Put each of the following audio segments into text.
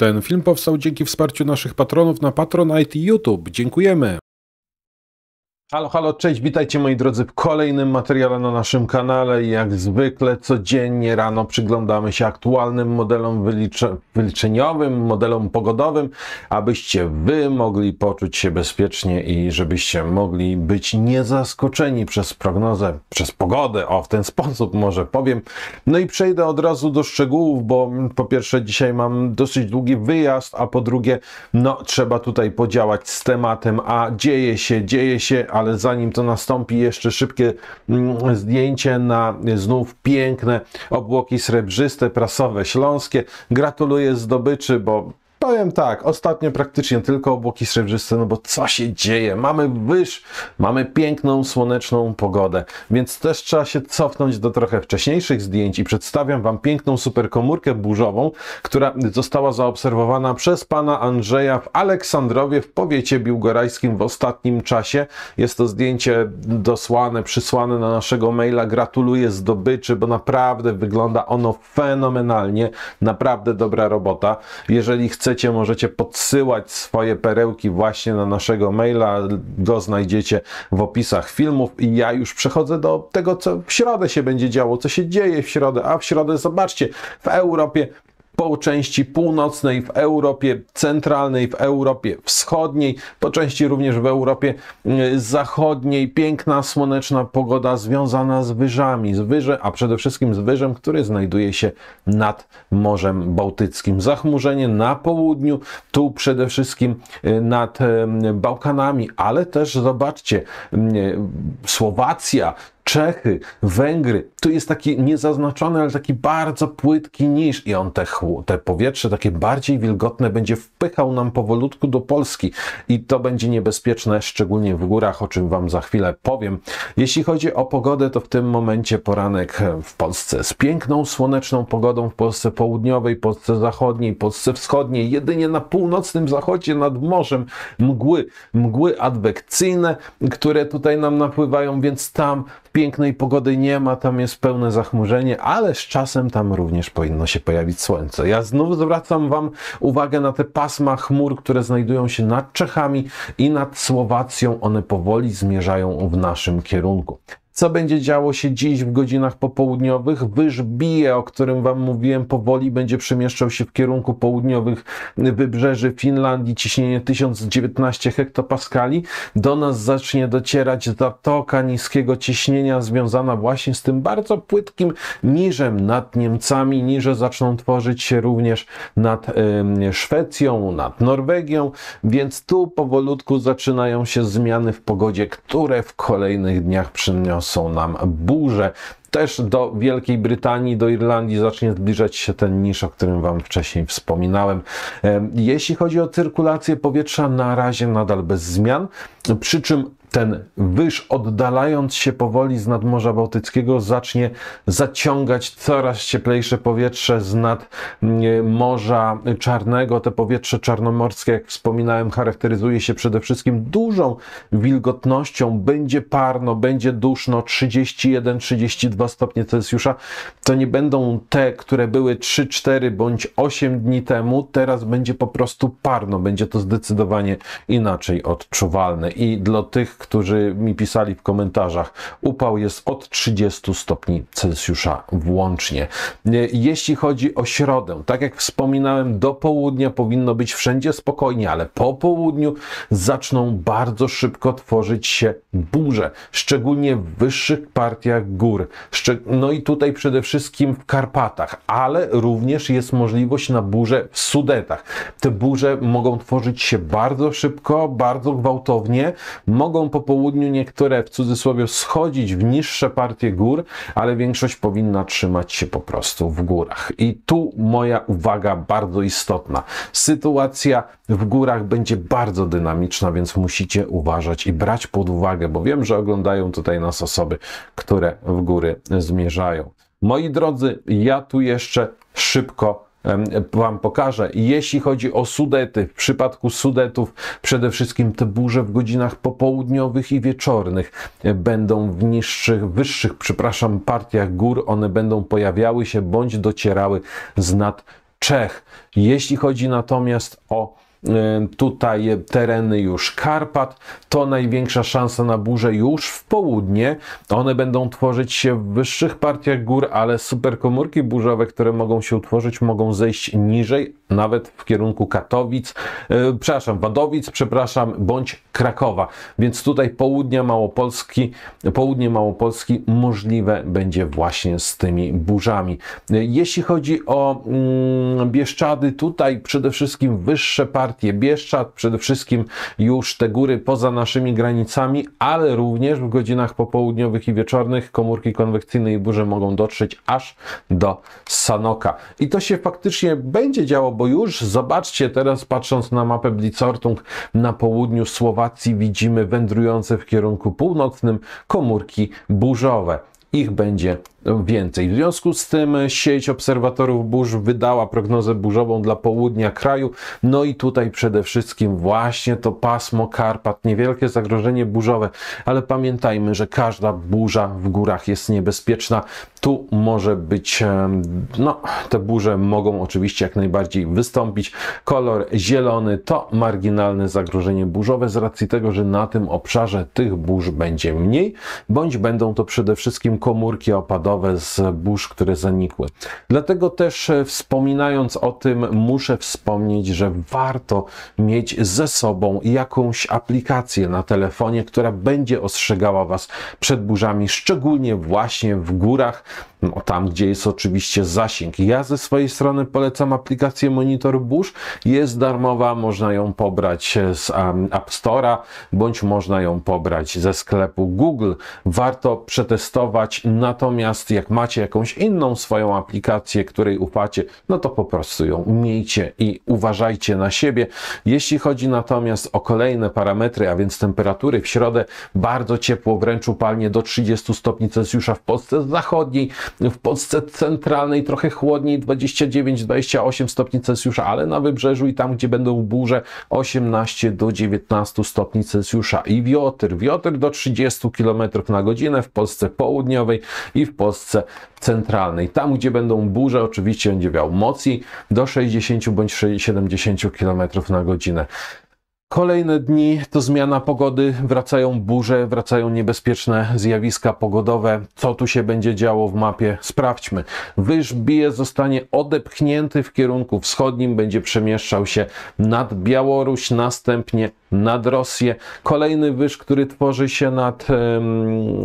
Ten film powstał dzięki wsparciu naszych patronów na Patronite i YouTube. Dziękujemy! Halo, halo, cześć, witajcie moi drodzy w kolejnym materiale na naszym kanale. Jak zwykle codziennie rano przyglądamy się aktualnym modelom wylicze, wyliczeniowym, modelom pogodowym, abyście Wy mogli poczuć się bezpiecznie i żebyście mogli być niezaskoczeni przez prognozę, przez pogodę, o w ten sposób może powiem. No i przejdę od razu do szczegółów, bo po pierwsze dzisiaj mam dosyć długi wyjazd, a po drugie no trzeba tutaj podziałać z tematem, a dzieje się, dzieje się, a ale zanim to nastąpi, jeszcze szybkie mm, zdjęcie na znów piękne obłoki srebrzyste, prasowe, śląskie. Gratuluję zdobyczy, bo Powiem tak, ostatnio praktycznie tylko obłoki srebrzyste, no bo co się dzieje? Mamy wyż, mamy piękną, słoneczną pogodę, więc też trzeba się cofnąć do trochę wcześniejszych zdjęć i przedstawiam Wam piękną superkomórkę burzową, która została zaobserwowana przez pana Andrzeja w Aleksandrowie w powiecie biłgorajskim w ostatnim czasie. Jest to zdjęcie dosłane, przysłane na naszego maila. Gratuluję zdobyczy, bo naprawdę wygląda ono fenomenalnie, naprawdę dobra robota. Jeżeli chcecie możecie podsyłać swoje perełki właśnie na naszego maila. Go znajdziecie w opisach filmów. I ja już przechodzę do tego, co w środę się będzie działo, co się dzieje w środę. A w środę zobaczcie, w Europie po części północnej w Europie centralnej, w Europie wschodniej, po części również w Europie y, zachodniej. Piękna, słoneczna pogoda związana z wyżami, z wyże, a przede wszystkim z wyżem, który znajduje się nad Morzem Bałtyckim. Zachmurzenie na południu, tu przede wszystkim y, nad Bałkanami, ale też zobaczcie, y, Słowacja, Czechy, Węgry. To jest taki niezaznaczony, ale taki bardzo płytki niż i on te, te powietrze takie bardziej wilgotne będzie wpychał nam powolutku do Polski i to będzie niebezpieczne, szczególnie w górach, o czym Wam za chwilę powiem. Jeśli chodzi o pogodę, to w tym momencie poranek w Polsce z piękną, słoneczną pogodą w Polsce południowej, Polsce zachodniej, Polsce wschodniej, jedynie na północnym zachodzie nad morzem mgły, mgły adwekcyjne, które tutaj nam napływają, więc tam Pięknej pogody nie ma, tam jest pełne zachmurzenie, ale z czasem tam również powinno się pojawić słońce. Ja znów zwracam Wam uwagę na te pasma chmur, które znajdują się nad Czechami i nad Słowacją. One powoli zmierzają w naszym kierunku. Co będzie działo się dziś w godzinach popołudniowych? Wyż bije, o którym Wam mówiłem, powoli będzie przemieszczał się w kierunku południowych wybrzeży Finlandii, ciśnienie 1019 hektopaskali. Do nas zacznie docierać zatoka niskiego ciśnienia związana właśnie z tym bardzo płytkim niżem nad Niemcami. Niże zaczną tworzyć się również nad Szwecją, nad Norwegią, więc tu powolutku zaczynają się zmiany w pogodzie, które w kolejnych dniach przyniosą są nam burze. Też do Wielkiej Brytanii, do Irlandii zacznie zbliżać się ten nisz, o którym Wam wcześniej wspominałem. Jeśli chodzi o cyrkulację powietrza, na razie nadal bez zmian, przy czym ten wyż, oddalając się powoli z nadmorza bałtyckiego, zacznie zaciągać coraz cieplejsze powietrze z nad mm, e, Morza Czarnego. Te powietrze czarnomorskie, jak wspominałem, charakteryzuje się przede wszystkim dużą wilgotnością. Będzie parno, będzie duszno 31-32 stopnie Celsjusza. To nie będą te, które były 3, 4 bądź 8 dni temu. Teraz będzie po prostu parno. Będzie to zdecydowanie inaczej odczuwalne. I dla tych, którzy mi pisali w komentarzach. Upał jest od 30 stopni Celsjusza włącznie. Jeśli chodzi o środę, tak jak wspominałem, do południa powinno być wszędzie spokojnie, ale po południu zaczną bardzo szybko tworzyć się burze, szczególnie w wyższych partiach gór. No i tutaj przede wszystkim w Karpatach, ale również jest możliwość na burze w Sudetach. Te burze mogą tworzyć się bardzo szybko, bardzo gwałtownie, mogą po południu niektóre w cudzysłowie schodzić w niższe partie gór, ale większość powinna trzymać się po prostu w górach. I tu moja uwaga bardzo istotna. Sytuacja w górach będzie bardzo dynamiczna, więc musicie uważać i brać pod uwagę, bo wiem, że oglądają tutaj nas osoby, które w góry zmierzają. Moi drodzy, ja tu jeszcze szybko Wam pokażę. Jeśli chodzi o Sudety, w przypadku Sudetów przede wszystkim te burze w godzinach popołudniowych i wieczornych będą w niższych, wyższych, przepraszam, partiach gór. One będą pojawiały się bądź docierały z nad Czech. Jeśli chodzi natomiast o E, tutaj tereny już Karpat, to największa szansa na burze już w południe. One będą tworzyć się w wyższych partiach gór, ale superkomórki burzowe, które mogą się utworzyć, mogą zejść niżej, nawet w kierunku Katowic, e, przepraszam, Wadowic, przepraszam, bądź Krakowa. Więc tutaj południa Małopolski, południe Małopolski możliwe będzie właśnie z tymi burzami. E, jeśli chodzi o mm, Bieszczady, tutaj przede wszystkim wyższe partie partię Bieszczad, przede wszystkim już te góry poza naszymi granicami, ale również w godzinach popołudniowych i wieczornych komórki konwekcyjne i burze mogą dotrzeć aż do Sanoka. I to się faktycznie będzie działo, bo już zobaczcie teraz, patrząc na mapę Blitzortung, na południu Słowacji widzimy wędrujące w kierunku północnym komórki burzowe ich będzie no, więcej. W związku z tym sieć obserwatorów burz wydała prognozę burzową dla południa kraju. No i tutaj przede wszystkim właśnie to pasmo Karpat, niewielkie zagrożenie burzowe, ale pamiętajmy, że każda burza w górach jest niebezpieczna. Tu może być, no te burze mogą oczywiście jak najbardziej wystąpić. Kolor zielony to marginalne zagrożenie burzowe z racji tego, że na tym obszarze tych burz będzie mniej, bądź będą to przede wszystkim komórki opadowe z burz, które zanikły. Dlatego też e, wspominając o tym, muszę wspomnieć, że warto mieć ze sobą jakąś aplikację na telefonie, która będzie ostrzegała Was przed burzami, szczególnie właśnie w górach, no, tam gdzie jest oczywiście zasięg. Ja ze swojej strony polecam aplikację Monitor Burz. Jest darmowa, można ją pobrać e, z App Store'a, bądź można ją pobrać ze sklepu Google. Warto przetestować, natomiast Natomiast jak macie jakąś inną swoją aplikację, której ufacie, no to po prostu ją miejcie i uważajcie na siebie. Jeśli chodzi natomiast o kolejne parametry, a więc temperatury w środę, bardzo ciepło, wręcz upalnie do 30 stopni Celsjusza w Polsce zachodniej, w Polsce centralnej trochę chłodniej 29-28 stopni Celsjusza, ale na wybrzeżu i tam, gdzie będą burze 18 do 19 stopni Celsjusza i wiotr, wiotr do 30 km na godzinę w Polsce południowej i w Polsce Polsce centralnej. Tam, gdzie będą burze, oczywiście będzie miał mocy do 60 bądź 70 km na godzinę. Kolejne dni to zmiana pogody, wracają burze, wracają niebezpieczne zjawiska pogodowe. Co tu się będzie działo w mapie? Sprawdźmy. Wyż bije zostanie odepchnięty w kierunku wschodnim, będzie przemieszczał się nad Białoruś, następnie nad Rosję. Kolejny wyż, który tworzy się nad um,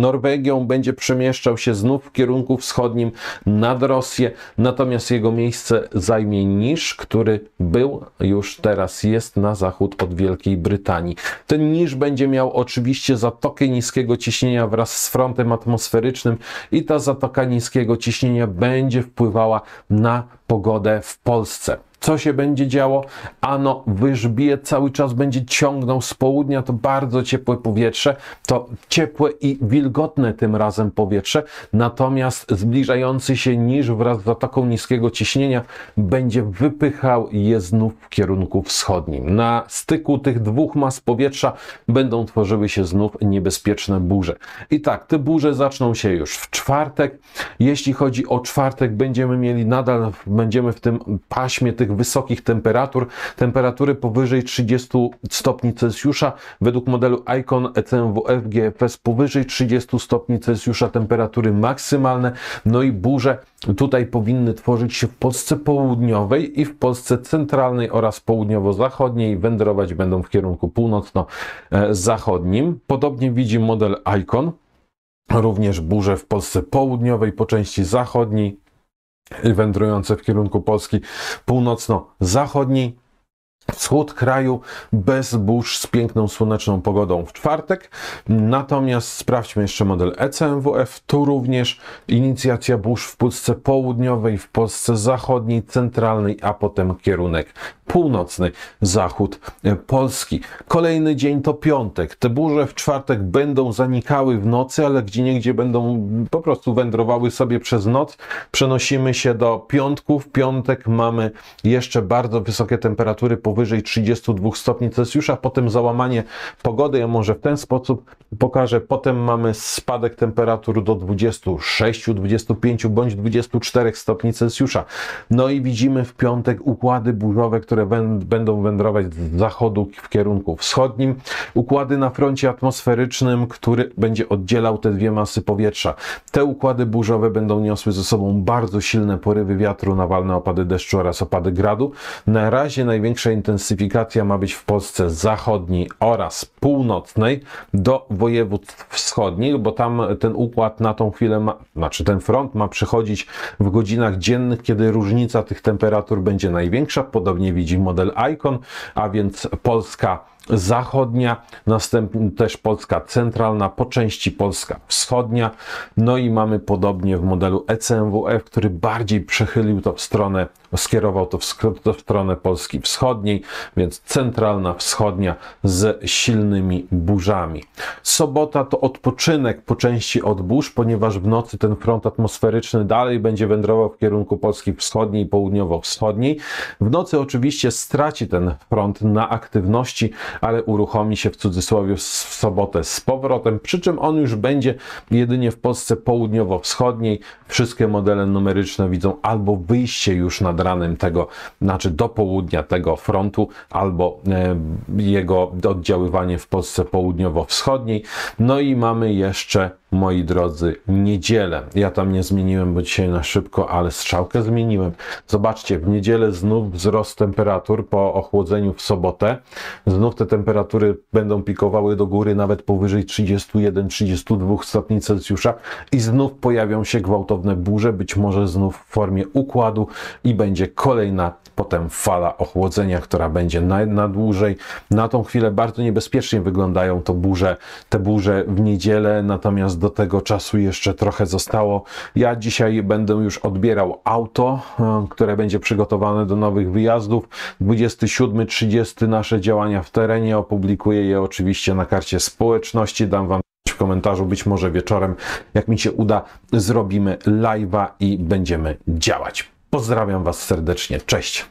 Norwegią, będzie przemieszczał się znów w kierunku wschodnim nad Rosję, natomiast jego miejsce zajmie niż, który był już teraz jest na zachód od Wielkiej Brytanii. Ten niż będzie miał oczywiście zatokę niskiego ciśnienia wraz z frontem atmosferycznym i ta zatoka niskiego ciśnienia będzie wpływała na pogodę w Polsce co się będzie działo? Ano, wyżbije cały czas, będzie ciągnął z południa to bardzo ciepłe powietrze, to ciepłe i wilgotne tym razem powietrze, natomiast zbliżający się niż wraz z ataką niskiego ciśnienia będzie wypychał je znów w kierunku wschodnim. Na styku tych dwóch mas powietrza będą tworzyły się znów niebezpieczne burze. I tak, te burze zaczną się już w czwartek. Jeśli chodzi o czwartek, będziemy mieli nadal, będziemy w tym paśmie tych tych wysokich temperatur, temperatury powyżej 30 stopni Celsjusza. Według modelu ICON ECMWF GFS powyżej 30 stopni Celsjusza temperatury maksymalne, no i burze tutaj powinny tworzyć się w Polsce południowej i w Polsce centralnej oraz południowo-zachodniej, wędrować będą w kierunku północno-zachodnim. Podobnie widzi model ICON. Również burze w Polsce południowej, po części zachodniej, wędrujące w kierunku Polski północno-zachodniej. Wschód kraju bez burz z piękną słoneczną pogodą w czwartek. Natomiast sprawdźmy jeszcze model ECMWF. Tu również inicjacja burz w Polsce południowej, w Polsce zachodniej, centralnej, a potem kierunek północny zachód e, Polski. Kolejny dzień to piątek. Te burze w czwartek będą zanikały w nocy, ale gdzie niegdzie będą mm, po prostu wędrowały sobie przez noc. Przenosimy się do piątku. W piątek mamy jeszcze bardzo wysokie temperatury powyżej 32 stopni Celsjusza, potem załamanie pogody, a może w ten sposób pokażę. Potem mamy spadek temperatur do 26, 25 bądź 24 stopni Celsjusza. No i widzimy w piątek układy burzowe, które będą wędrować z zachodu w kierunku wschodnim. Układy na froncie atmosferycznym, który będzie oddzielał te dwie masy powietrza. Te układy burzowe będą niosły ze sobą bardzo silne porywy wiatru, nawalne opady deszczu oraz opady gradu. Na razie największa intensyfikacja ma być w Polsce zachodniej oraz północnej do województw wschodnich, bo tam ten układ na tą chwilę, ma, znaczy ten front ma przychodzić w godzinach dziennych, kiedy różnica tych temperatur będzie największa. Podobnie widzi model ICON, a więc Polska zachodnia, następnie też Polska centralna, po części Polska wschodnia. No i mamy podobnie w modelu ECMWF, który bardziej przechylił to w stronę, skierował to w, to w stronę Polski wschodniej, więc centralna, wschodnia z silnymi burzami. Sobota to odpoczynek po części od burz, ponieważ w nocy ten front atmosferyczny dalej będzie wędrował w kierunku Polski wschodniej i południowo-wschodniej. W nocy oczywiście straci ten front na aktywności, ale uruchomi się w cudzysłowie w sobotę z powrotem, przy czym on już będzie jedynie w Polsce południowo-wschodniej. Wszystkie modele numeryczne widzą albo wyjście już nad ranem tego, znaczy do południa tego frontu, albo e, jego oddziaływanie w Polsce południowo-wschodniej. No i mamy jeszcze moi drodzy, niedzielę. Ja tam nie zmieniłem, bo dzisiaj na szybko, ale strzałkę zmieniłem. Zobaczcie, w niedzielę znów wzrost temperatur po ochłodzeniu w sobotę. Znów te temperatury będą pikowały do góry nawet powyżej 31-32 stopni Celsjusza i znów pojawią się gwałtowne burze, być może znów w formie układu i będzie kolejna potem fala ochłodzenia, która będzie na, na dłużej. Na tą chwilę bardzo niebezpiecznie wyglądają to burze, te burze w niedzielę, natomiast do do tego czasu jeszcze trochę zostało. Ja dzisiaj będę już odbierał auto, e, które będzie przygotowane do nowych wyjazdów. 27-30 nasze działania w terenie. Opublikuję je oczywiście na karcie społeczności. Dam Wam w komentarzu, być może wieczorem, jak mi się uda, zrobimy live'a i będziemy działać. Pozdrawiam Was serdecznie. Cześć!